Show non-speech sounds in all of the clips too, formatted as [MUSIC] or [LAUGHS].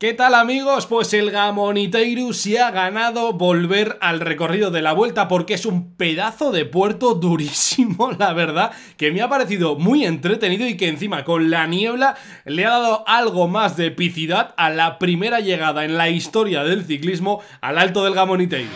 ¿Qué tal amigos? Pues el Gamoniteiru se ha ganado volver al recorrido de la vuelta porque es un pedazo de puerto [LAUGHS] durísimo, la verdad, que me ha parecido muy entretenido y que encima con la niebla le ha dado algo más de epicidad a la primera llegada en la historia del ciclismo al Alto del Gamoniteiru.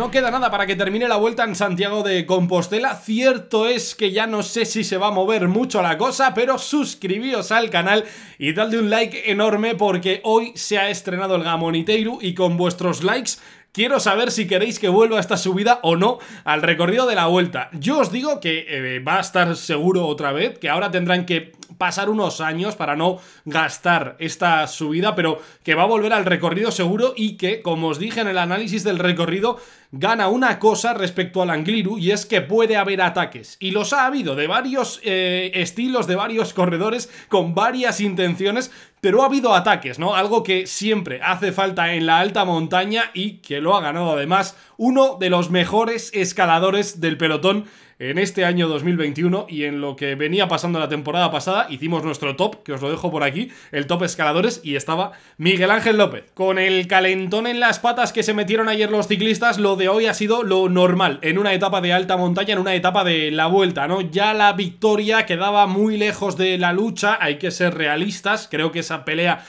no queda nada para que termine la vuelta en Santiago de Compostela. Cierto es que ya no sé si se va a mover mucho la cosa, pero suscribíos al canal y dadle un like enorme porque hoy se ha estrenado el Gamoniteiru y con vuestros likes Quiero saber si queréis que vuelva esta subida o no al recorrido de la vuelta. Yo os digo que eh, va a estar seguro otra vez, que ahora tendrán que pasar unos años para no gastar esta subida, pero que va a volver al recorrido seguro y que, como os dije en el análisis del recorrido, gana una cosa respecto al Angliru y es que puede haber ataques. Y los ha habido de varios eh, estilos, de varios corredores, con varias intenciones, pero ha habido ataques, ¿no? Algo que siempre hace falta en la alta montaña y que lo ha ganado además uno de los mejores escaladores del pelotón en este año 2021 y en lo que venía pasando la temporada pasada. Hicimos nuestro top, que os lo dejo por aquí, el top escaladores, y estaba Miguel Ángel López. Con el calentón en las patas que se metieron ayer los ciclistas, lo de hoy ha sido lo normal, en una etapa de alta montaña, en una etapa de la vuelta, ¿no? Ya la victoria quedaba muy lejos de la lucha, hay que ser realistas, creo que esa pelea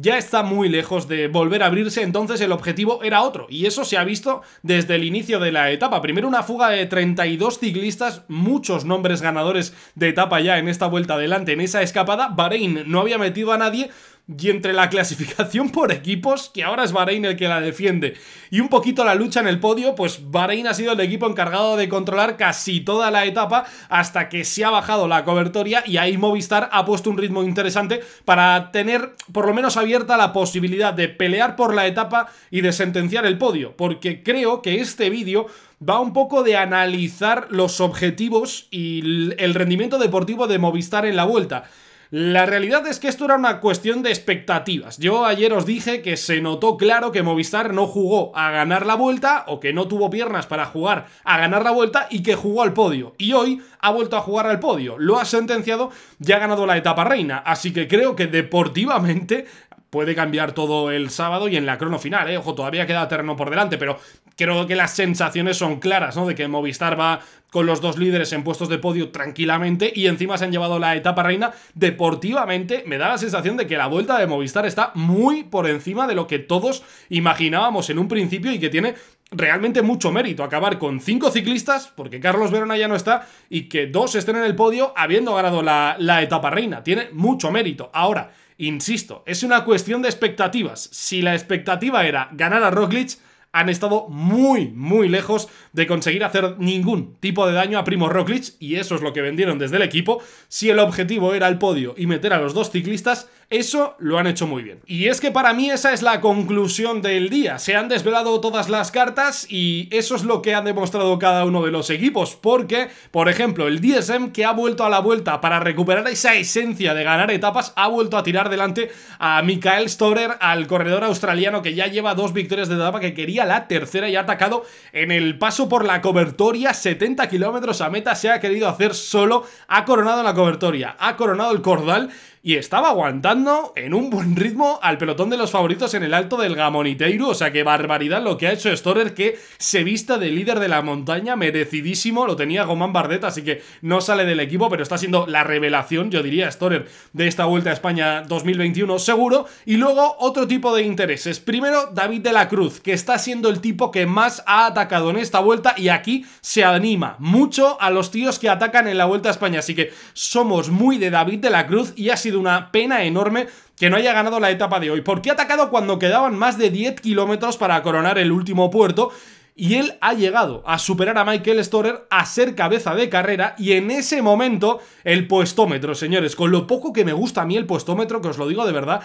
ya está muy lejos de volver a abrirse, entonces el objetivo era otro, y eso se ha visto desde el inicio de la etapa. Primero una fuga de 32 ciclistas, muchos nombres ganadores de etapa ya en esta vuelta adelante, en esa escapada, Bahrein no había metido a nadie, y entre la clasificación por equipos, que ahora es Bahrein el que la defiende, y un poquito la lucha en el podio, pues Bahrein ha sido el equipo encargado de controlar casi toda la etapa hasta que se ha bajado la cobertoria y ahí Movistar ha puesto un ritmo interesante para tener por lo menos abierta la posibilidad de pelear por la etapa y de sentenciar el podio, porque creo que este vídeo va un poco de analizar los objetivos y el rendimiento deportivo de Movistar en la vuelta. La realidad es que esto era una cuestión de expectativas. Yo ayer os dije que se notó claro que Movistar no jugó a ganar la vuelta o que no tuvo piernas para jugar a ganar la vuelta y que jugó al podio. Y hoy ha vuelto a jugar al podio. Lo ha sentenciado y ha ganado la etapa reina. Así que creo que deportivamente puede cambiar todo el sábado y en la crono final, ¿eh? Ojo, todavía queda terreno por delante, pero creo que las sensaciones son claras, ¿no? De que Movistar va con los dos líderes en puestos de podio tranquilamente y encima se han llevado la etapa reina. Deportivamente me da la sensación de que la vuelta de Movistar está muy por encima de lo que todos imaginábamos en un principio y que tiene realmente mucho mérito acabar con cinco ciclistas, porque Carlos Verona ya no está, y que dos estén en el podio habiendo ganado la, etapa reina. Tiene mucho mérito. Ahora, insisto, es una cuestión de expectativas. Si la expectativa era ganar a Roglic, han estado muy, muy lejos de conseguir hacer ningún tipo de daño a Primo Roglic, y eso es lo que vendieron desde el equipo. Si el objetivo era el podio y meter a los dos ciclistas, eso lo han hecho muy bien. Y es que para mí esa es la conclusión del día. Se han desvelado todas las cartas y eso es lo que han demostrado cada uno de los equipos. Porque, por ejemplo, el DSM que ha vuelto a la vuelta para recuperar esa esencia de ganar etapas, ha vuelto a tirar delante a Mikael Storer, al corredor australiano que ya lleva dos victorias de etapa, que quería la tercera y ha atacado en el paso por la cobertoria. 70 kilómetros a meta se ha querido hacer solo. Ha coronado la cobertoria, ha coronado el cordal y estaba aguantando en un buen ritmo al pelotón de los favoritos en el alto del Gamoniteiru, O sea, que barbaridad lo que ha hecho Storer, que se vista de líder de la montaña, merecidísimo. Lo tenía Gomán Bardet, así que no sale del equipo, pero está siendo la revelación, yo diría, Storer, de esta Vuelta a España 2021, seguro. Y luego otro tipo de intereses. Primero, David de la Cruz, que está siendo el tipo que más ha atacado en esta vuelta y aquí se anima mucho a los tíos que atacan en la Vuelta a España. Así que somos muy de David de la Cruz y ha sido una pena enorme que no haya ganado la etapa de hoy, porque ha atacado cuando quedaban más de 10 kilómetros para coronar el último puerto y él ha llegado a superar a Michael Storer, a ser cabeza de carrera y en ese momento el puestómetro, señores, con lo poco que me gusta a mí el puestómetro, que os lo digo de verdad,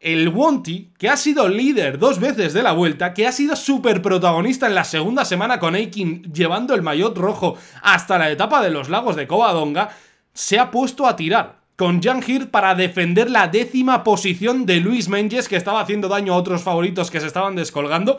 el Wonti, que ha sido líder dos veces de la vuelta, que ha sido súper protagonista en la segunda semana con Aikin llevando el maillot rojo hasta la etapa de los lagos de Covadonga, se ha puesto a tirar con Jan Hirt para defender la décima posición de Luis Menges, que estaba haciendo daño a otros favoritos que se estaban descolgando,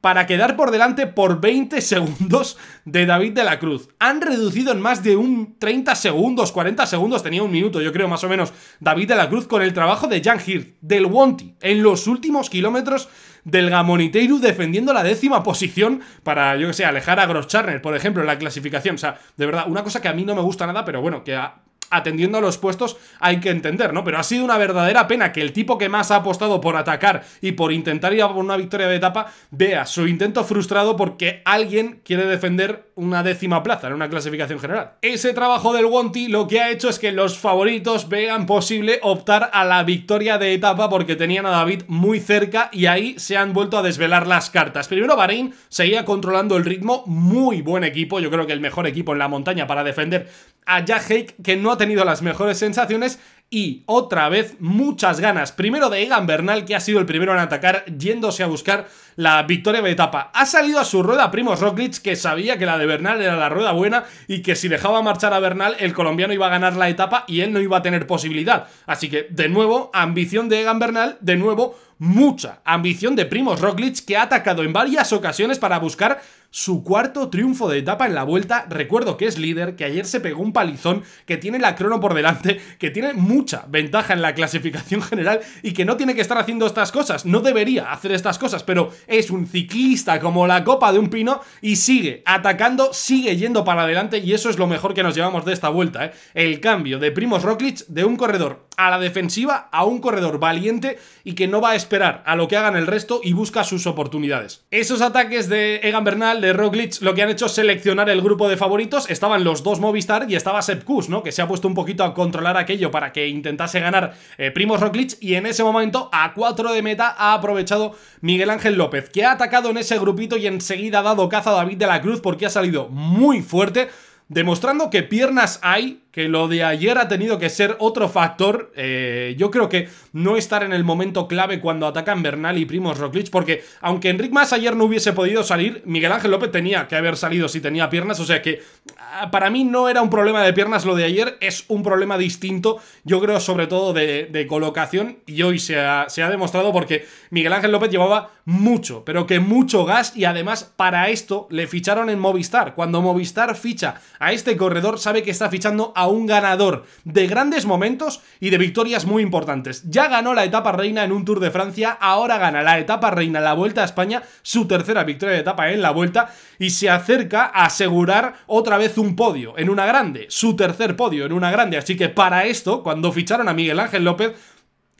para quedar por delante por 20 [LAUGHS] segundos de David de la Cruz. Han reducido en más de un 30 segundos, 40 segundos, tenía un minuto, yo creo más o menos, David de la Cruz con el trabajo de Jan Hirt, del Wonti, en los últimos kilómetros del Gamoniteiru defendiendo la décima posición para, yo que sé, alejar a Grosscharner, por ejemplo, en la clasificación. O sea, de verdad, una cosa que a mí no me gusta nada, pero bueno, que a, atendiendo a los puestos hay que entender, ¿no? Pero ha sido una verdadera pena que el tipo que más ha apostado por atacar y por intentar ir a una victoria de etapa vea su intento frustrado porque alguien quiere defender una décima plaza en una clasificación general. Ese trabajo del Wonti lo que ha hecho es que los favoritos vean posible optar a la victoria de etapa porque tenían a David muy cerca y ahí se han vuelto a desvelar las cartas. Primero Bahrein seguía controlando el ritmo, muy buen equipo, yo creo que el mejor equipo en la montaña para defender a Jack Hake, que no ha tenido las mejores sensaciones y otra vez muchas ganas. Primero de Egan Bernal, que ha sido el primero en atacar, yéndose a buscar la victoria de etapa. Ha salido a su rueda Primos Roglic, que sabía que la de Bernal era la rueda buena y que si dejaba marchar a Bernal, el colombiano iba a ganar la etapa y él no iba a tener posibilidad. Así que, de nuevo, ambición de Egan Bernal, de nuevo, mucha ambición de Primoz Roglic que ha atacado en varias ocasiones para buscar su cuarto triunfo de etapa en la vuelta. Recuerdo que es líder, que ayer se pegó un palizón, que tiene la crono por delante, que tiene mucha ventaja en la clasificación general y que no tiene que estar haciendo estas cosas. No debería hacer estas cosas, pero es un ciclista como la copa de un pino y sigue atacando, sigue yendo para adelante y eso es lo mejor que nos llevamos de esta vuelta. ¿eh? El cambio de Primoz Roglic de un corredor a la defensiva a un corredor valiente y que no va a esperar a lo que hagan el resto y busca sus oportunidades. Esos ataques de Egan Bernal, de Roglic, lo que han hecho es seleccionar el grupo de favoritos. Estaban los dos Movistar y estaba Sepp ¿no? Que se ha puesto un poquito a controlar aquello para que intentase ganar eh, Primos Roglic y en ese momento a 4 de meta ha aprovechado Miguel Ángel López, que ha atacado en ese grupito y enseguida ha dado caza a David de la Cruz porque ha salido muy fuerte demostrando que piernas hay, que lo de ayer ha tenido que ser otro factor. Eh, yo creo que no estar en el momento clave cuando atacan Bernal y Primos Roglic, porque aunque Enric más ayer no hubiese podido salir, Miguel Ángel López tenía que haber salido si tenía piernas, o sea que ah, para mí no era un problema de piernas lo de ayer, es un problema distinto, yo creo sobre todo de, colocación, y hoy se ha, se ha demostrado porque Miguel Ángel López llevaba mucho, pero que mucho gas y además para esto le ficharon en Movistar. Cuando Movistar ficha a este corredor sabe que está fichando a un ganador de grandes momentos y de victorias muy importantes. Ya ganó la etapa reina en un Tour de Francia, ahora gana la etapa reina, la Vuelta a España, su tercera victoria de etapa en la Vuelta y se acerca a asegurar otra vez un podio en una grande, su tercer podio en una grande. Así que para esto, cuando ficharon a Miguel Ángel López,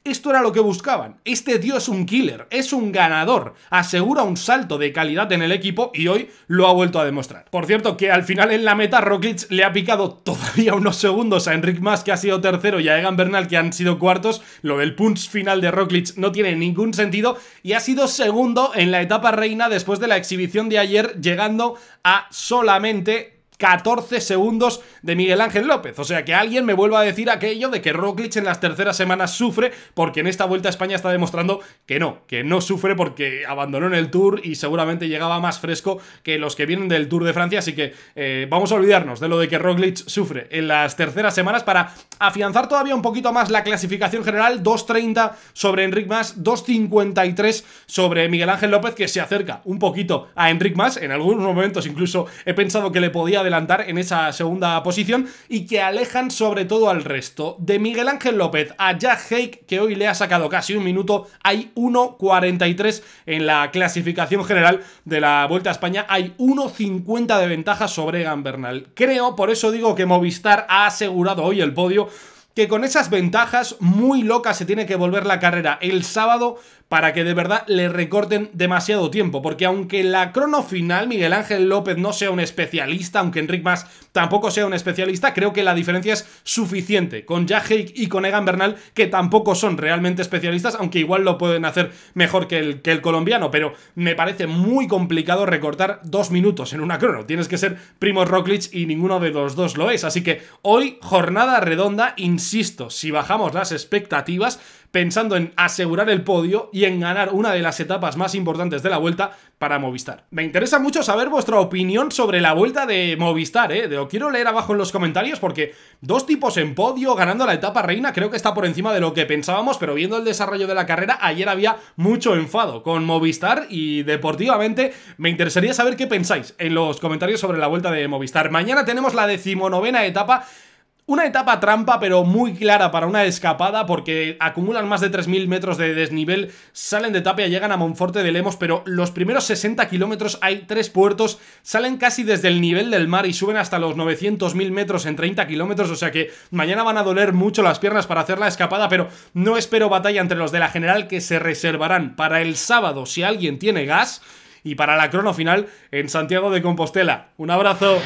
esto era lo que buscaban. Este tío es un killer, es un ganador, asegura un salto de calidad en el equipo y hoy lo ha vuelto a demostrar. Por cierto, que al final en la meta Roglic le ha picado todavía unos segundos a Enric Mas, que ha sido tercero, y a Egan Bernal, que han sido cuartos. Lo del punch final de Roglic no tiene ningún sentido y ha sido segundo en la etapa reina después de la exhibición de ayer, llegando a solamente 14 segundos de Miguel Ángel López. O sea, que alguien me vuelva a decir aquello de que Roglic en las terceras semanas sufre, porque en esta vuelta a España está demostrando que no, que no sufre porque abandonó en el Tour y seguramente llegaba más fresco que los que vienen del Tour de Francia. Así que eh, vamos a olvidarnos de lo de que Roglic sufre en las terceras semanas para afianzar todavía un poquito más la clasificación general. 2.30 sobre Enric Mas, 2.53 sobre Miguel Ángel López, que se acerca un poquito a Enric Mas. En algunos momentos incluso he pensado que le podía adelantar en esa segunda posición y que alejan sobre todo al resto. De Miguel Ángel López a Jack Hake, que hoy le ha sacado casi un minuto, hay 1.43 en la clasificación general de la Vuelta a España. Hay 1.50 de ventaja sobre Egan Bernal. Creo, por eso digo que Movistar ha asegurado hoy el podio que con esas ventajas muy locas se tiene que volver la carrera el sábado para que de verdad le recorten demasiado tiempo, porque aunque la crono final Miguel Ángel López no sea un especialista, aunque Enric Mas tampoco sea un especialista, creo que la diferencia es suficiente con Jack y con Egan Bernal, que tampoco son realmente especialistas, aunque igual lo pueden hacer mejor que el, que el colombiano, pero me parece muy complicado recortar dos minutos en una crono, tienes que ser Primo Roglic y ninguno de los dos lo es, así que hoy jornada redonda, insisto, si bajamos las expectativas, pensando en asegurar el podio y en ganar una de las etapas más importantes de la vuelta para Movistar. Me interesa mucho saber vuestra opinión sobre la vuelta de Movistar, ¿eh? Lo quiero leer abajo en los comentarios porque dos tipos en podio ganando la etapa reina creo que está por encima de lo que pensábamos, pero viendo el desarrollo de la carrera, ayer había mucho enfado con Movistar y deportivamente me interesaría saber qué pensáis en los comentarios sobre la vuelta de Movistar. Mañana tenemos la decimonovena etapa una etapa trampa, pero muy clara para una escapada, porque acumulan más de 3.000 metros de desnivel, salen de Tapia, llegan a Monforte de Lemos, pero los primeros 60 kilómetros hay tres puertos, salen casi desde el nivel del mar y suben hasta los 900.000 metros en 30 kilómetros, o sea que mañana van a doler mucho las piernas para hacer la escapada, pero no espero batalla entre los de la general que se reservarán para el sábado si alguien tiene gas y para la crono final en Santiago de Compostela. Un abrazo.